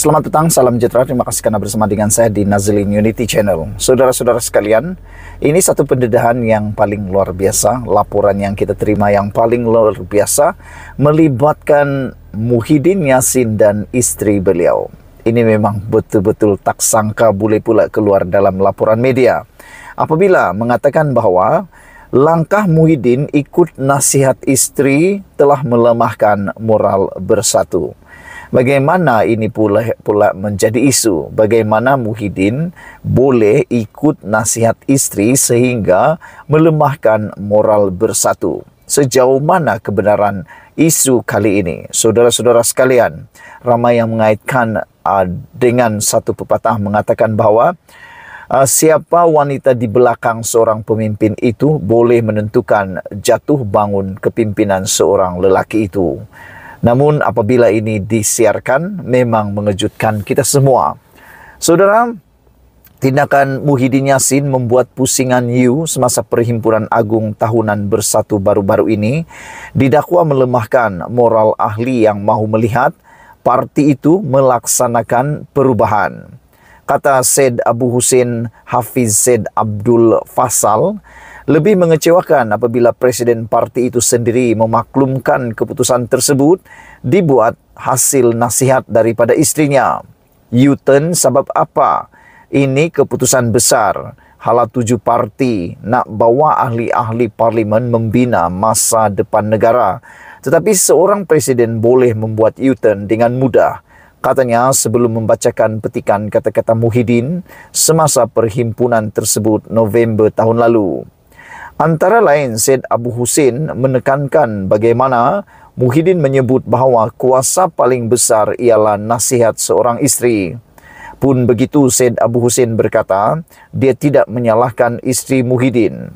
Selamat petang, salam sejahtera. Terima kasih karena bersama dengan saya di Nazlin Unity Channel. Saudara-saudara sekalian, ini satu pendedahan yang paling luar biasa, laporan yang kita terima yang paling luar biasa, melibatkan Muhyiddin Yasin dan istri beliau. Ini memang betul-betul tak sangka boleh pula keluar dalam laporan media. Apabila mengatakan bahwa langkah Muhyiddin ikut nasihat istri telah melemahkan moral bersatu. Bagaimana ini pula pula menjadi isu? Bagaimana Muhyiddin boleh ikut nasihat istri sehingga melemahkan moral bersatu? Sejauh mana kebenaran isu kali ini? Saudara-saudara sekalian, ramai yang mengaitkan uh, dengan satu pepatah mengatakan bahawa uh, siapa wanita di belakang seorang pemimpin itu boleh menentukan jatuh bangun kepimpinan seorang lelaki itu. Namun apabila ini disiarkan memang mengejutkan kita semua. Saudara, tindakan Muhyiddin Yassin membuat pusingan Yu semasa perhimpunan agung tahunan bersatu baru-baru ini didakwa melemahkan moral ahli yang mahu melihat parti itu melaksanakan perubahan. Kata Said Abu Husin Hafiz Said Abdul Fasal, Lebih mengecewakan apabila presiden parti itu sendiri memaklumkan keputusan tersebut dibuat hasil nasihat daripada istrinya. u sebab apa? Ini keputusan besar. Hala tuju parti nak bawa ahli-ahli parlimen membina masa depan negara. Tetapi seorang presiden boleh membuat u dengan mudah. Katanya sebelum membacakan petikan kata-kata Muhyiddin semasa perhimpunan tersebut November tahun lalu. Antara lain, Syed Abu Hussein menekankan bagaimana Muhyiddin menyebut bahawa kuasa paling besar ialah nasihat seorang isteri. Pun begitu, Syed Abu Hussein berkata, dia tidak menyalahkan isteri Muhyiddin.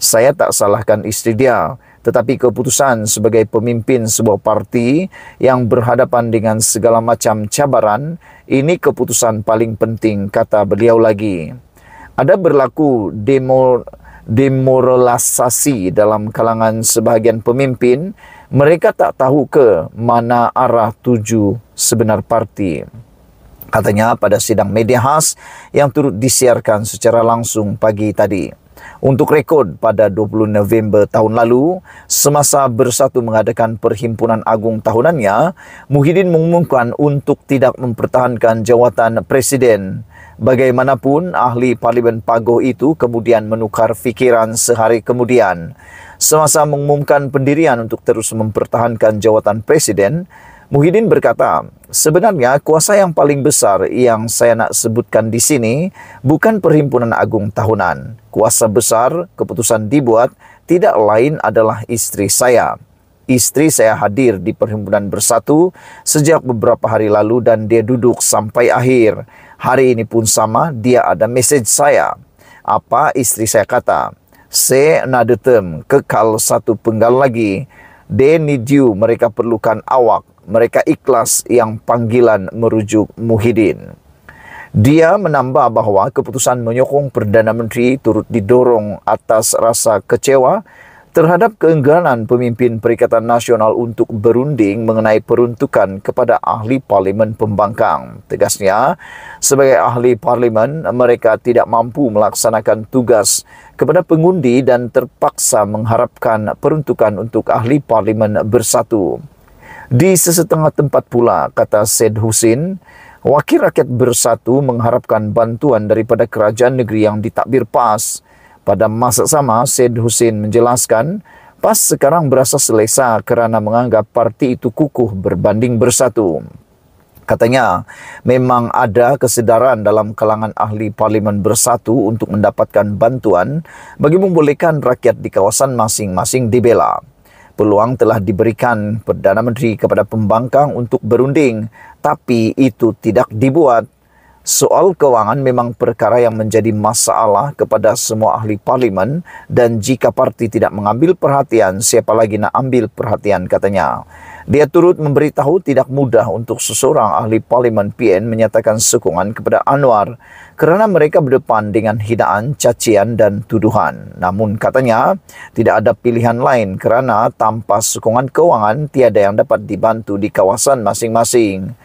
Saya tak salahkan isteri dia, tetapi keputusan sebagai pemimpin sebuah parti yang berhadapan dengan segala macam cabaran, ini keputusan paling penting, kata beliau lagi. Ada berlaku demo, demoralisasi dalam kalangan sebahagian pemimpin, mereka tak tahu ke mana arah tuju sebenar parti. Katanya pada sidang media khas yang turut disiarkan secara langsung pagi tadi. Untuk rekod pada 20 November tahun lalu, semasa bersatu mengadakan perhimpunan agung tahunannya, Muhyiddin mengumumkan untuk tidak mempertahankan jawatan Presiden. Bagaimanapun, ahli parlimen Pago itu kemudian menukar fikiran sehari kemudian. Semasa mengumumkan pendirian untuk terus mempertahankan jawatan presiden, Muhyiddin berkata, sebenarnya kuasa yang paling besar yang saya nak sebutkan di sini bukan perhimpunan agung tahunan. Kuasa besar keputusan dibuat tidak lain adalah istri saya. Istri saya hadir di perhimpunan bersatu sejak beberapa hari lalu dan dia duduk sampai akhir. Hari ini pun sama, dia ada message saya. Apa istri saya kata? Se nadetem, kekal satu penggal lagi. They need you, mereka perlukan awak. Mereka ikhlas yang panggilan merujuk Muhyiddin. Dia menambah bahwa keputusan menyokong Perdana Menteri turut didorong atas rasa kecewa terhadap keengganan pemimpin Perikatan Nasional untuk berunding mengenai peruntukan kepada ahli parlimen pembangkang. Tegasnya, sebagai ahli parlimen, mereka tidak mampu melaksanakan tugas kepada pengundi dan terpaksa mengharapkan peruntukan untuk ahli parlimen bersatu. Di sesetengah tempat pula, kata Said Husin, wakil rakyat bersatu mengharapkan bantuan daripada kerajaan negeri yang ditakbir PAS Pada masa sama, Said Husin menjelaskan, PAS sekarang berasa selesa kerana menganggap parti itu kukuh berbanding bersatu. Katanya, memang ada kesedaran dalam kalangan ahli parlimen bersatu untuk mendapatkan bantuan bagi membolehkan rakyat di kawasan masing-masing dibela. Peluang telah diberikan Perdana Menteri kepada pembangkang untuk berunding, tapi itu tidak dibuat. Soal keuangan memang perkara yang menjadi masalah kepada semua ahli parlimen dan jika parti tidak mengambil perhatian, siapa lagi nak ambil perhatian katanya. Dia turut memberitahu tidak mudah untuk seseorang ahli parlimen PN menyatakan sokongan kepada Anwar kerana mereka berdepan dengan hinaan, cacian dan tuduhan. Namun katanya tidak ada pilihan lain kerana tanpa sokongan keuangan tiada yang dapat dibantu di kawasan masing-masing.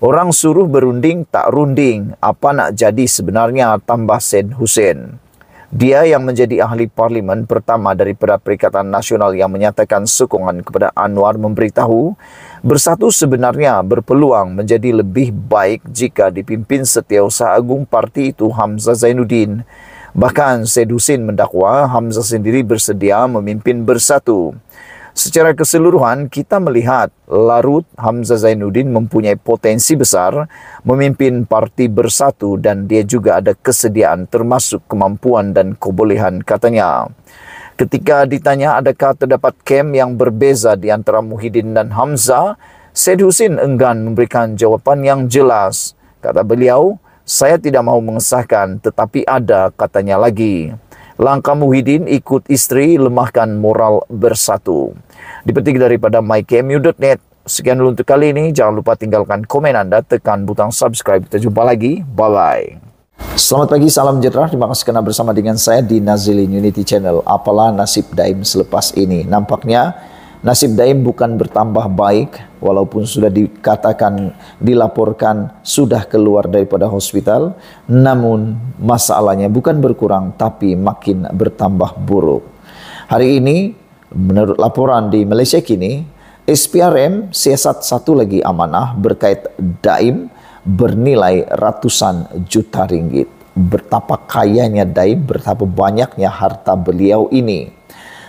Orang suruh berunding tak runding. Apa nak jadi sebenarnya tambah Sen Hussein. Dia yang menjadi ahli parlimen pertama daripada Perikatan Nasional yang menyatakan sokongan kepada Anwar memberitahu bersatu sebenarnya berpeluang menjadi lebih baik jika dipimpin setiausaha agung parti itu Hamzah Zainuddin. Bahkan Hussein mendakwa Hamzah sendiri bersedia memimpin bersatu. Secara keseluruhan, kita melihat Larut Hamzah Zainuddin mempunyai potensi besar memimpin parti bersatu dan dia juga ada kesediaan termasuk kemampuan dan kebolehan katanya. Ketika ditanya adakah terdapat kem yang berbeza di antara Muhyiddin dan Hamzah, Said Husin enggan memberikan jawapan yang jelas. Kata beliau, saya tidak mau mengesahkan tetapi ada katanya lagi. Langkah Muhyiddin ikut istri lemahkan moral bersatu. Dipetik daripada mykmu.net. Sekian dulu untuk kali ini. Jangan lupa tinggalkan komen Anda, tekan butang subscribe. Kita jumpa lagi. Bye-bye. Selamat pagi, salam sejahtera. Terima kasih karena bersama dengan saya di Nazilin Unity Channel. Apalah nasib Daim selepas ini? Nampaknya nasib Daim bukan bertambah baik walaupun sudah dikatakan, dilaporkan sudah keluar daripada hospital. Namun masalahnya bukan berkurang tapi makin bertambah buruk. Hari ini Menurut laporan di Malaysia kini, SPRM siasat satu lagi amanah berkait Daim bernilai ratusan juta ringgit. Betapa kayanya Daim, betapa banyaknya harta beliau ini.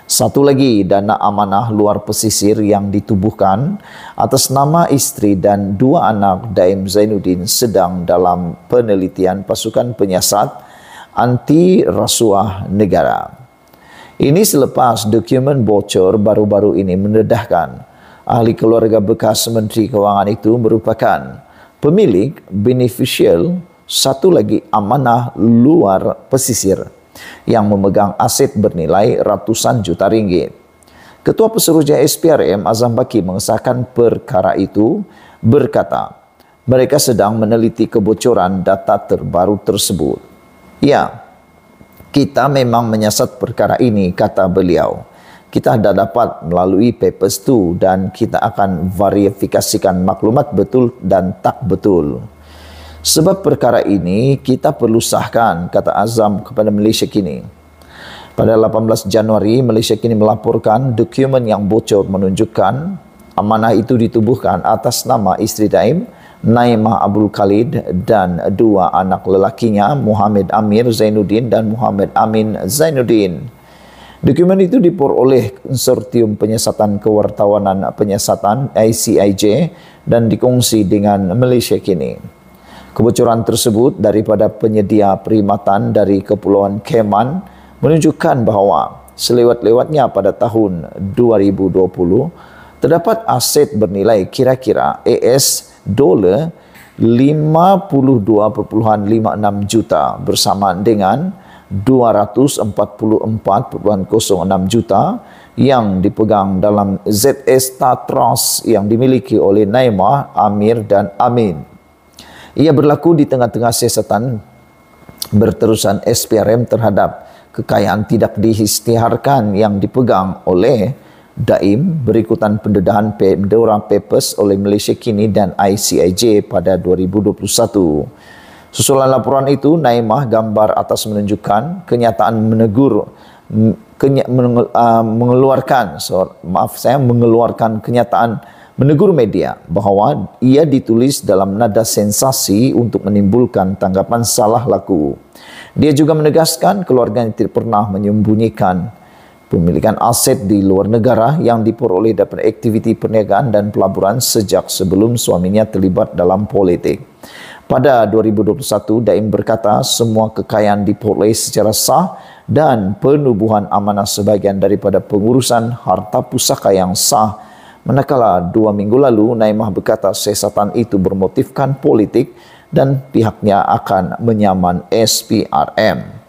Satu lagi dana amanah luar pesisir yang ditubuhkan atas nama istri dan dua anak Daim Zainuddin sedang dalam penelitian pasukan penyiasat anti rasuah negara. Ini selepas dokumen bocor baru-baru ini mendedahkan ahli keluarga bekas Menteri Keuangan itu merupakan pemilik beneficial satu lagi amanah luar pesisir yang memegang aset bernilai ratusan juta ringgit. Ketua Peseruja SPRM Azam Baki mengesahkan perkara itu berkata, mereka sedang meneliti kebocoran data terbaru tersebut. Ya, kita memang menyesat perkara ini, kata beliau. Kita dah dapat melalui papers itu dan kita akan verifikasikan maklumat betul dan tak betul. Sebab perkara ini kita perlu sahkan, kata Azam kepada Malaysia kini. Pada 18 Januari, Malaysia kini melaporkan dokumen yang bocor menunjukkan amanah itu ditubuhkan atas nama istri Daim Naimah Abdul Khalid dan dua anak lelakinya Muhammad Amir Zainuddin dan Muhammad Amin Zainuddin. Dokumen itu diperoleh konsortium penyesatan kewartawanan penyesatan ICIJ dan dikongsi dengan Malaysia kini. Kebocoran tersebut daripada penyedia perkhidmatan dari Kepulauan Cayman menunjukkan bahawa selewat-lewatnya pada tahun 2020 terdapat aset bernilai kira-kira AS dolar 52.56 juta bersamaan dengan 244.06 juta yang dipegang dalam ZS Tatras yang dimiliki oleh Naimah, Amir dan Amin. Ia berlaku di tengah-tengah siasatan berterusan SPRM terhadap kekayaan tidak diistiharkan yang dipegang oleh Daim berikutan pendedahan Pandora Papers oleh Malaysia Kini dan ICIJ pada 2021. Susulan laporan itu, Naimah gambar atas menunjukkan kenyataan menegur kenya, mengeluarkan maaf saya mengeluarkan kenyataan menegur media bahwa ia ditulis dalam nada sensasi untuk menimbulkan tanggapan salah laku. Dia juga menegaskan keluarganya tidak pernah menyembunyikan pemilikan aset di luar negara yang diperoleh dari aktiviti perniagaan dan pelaburan sejak sebelum suaminya terlibat dalam politik. Pada 2021, Daim berkata semua kekayaan diperoleh secara sah dan penubuhan amanah sebagian daripada pengurusan harta pusaka yang sah. Manakala dua minggu lalu, Naimah berkata sesatan itu bermotifkan politik dan pihaknya akan menyaman SPRM.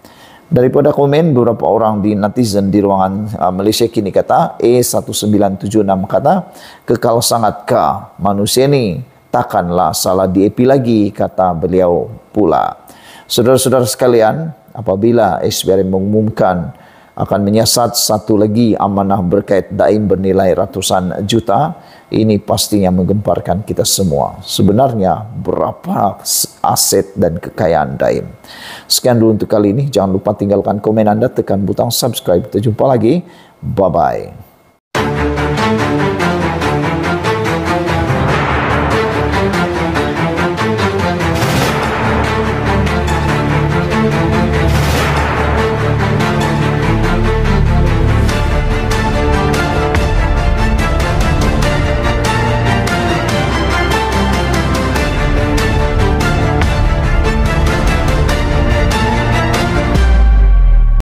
Daripada komen beberapa orang di netizen di ruangan uh, Malaysia kini kata E1976 kata kekal sangat sangatkah manusia ini takkanlah salah di Epi lagi kata beliau pula. Saudara-saudara sekalian, apabila SBRN mengumumkan akan menyesat satu lagi amanah berkait daim bernilai ratusan juta ini pastinya menggemparkan kita semua sebenarnya berapa aset dan kekayaan daim sekian dulu untuk kali ini jangan lupa tinggalkan komen Anda tekan butang subscribe kita jumpa lagi bye bye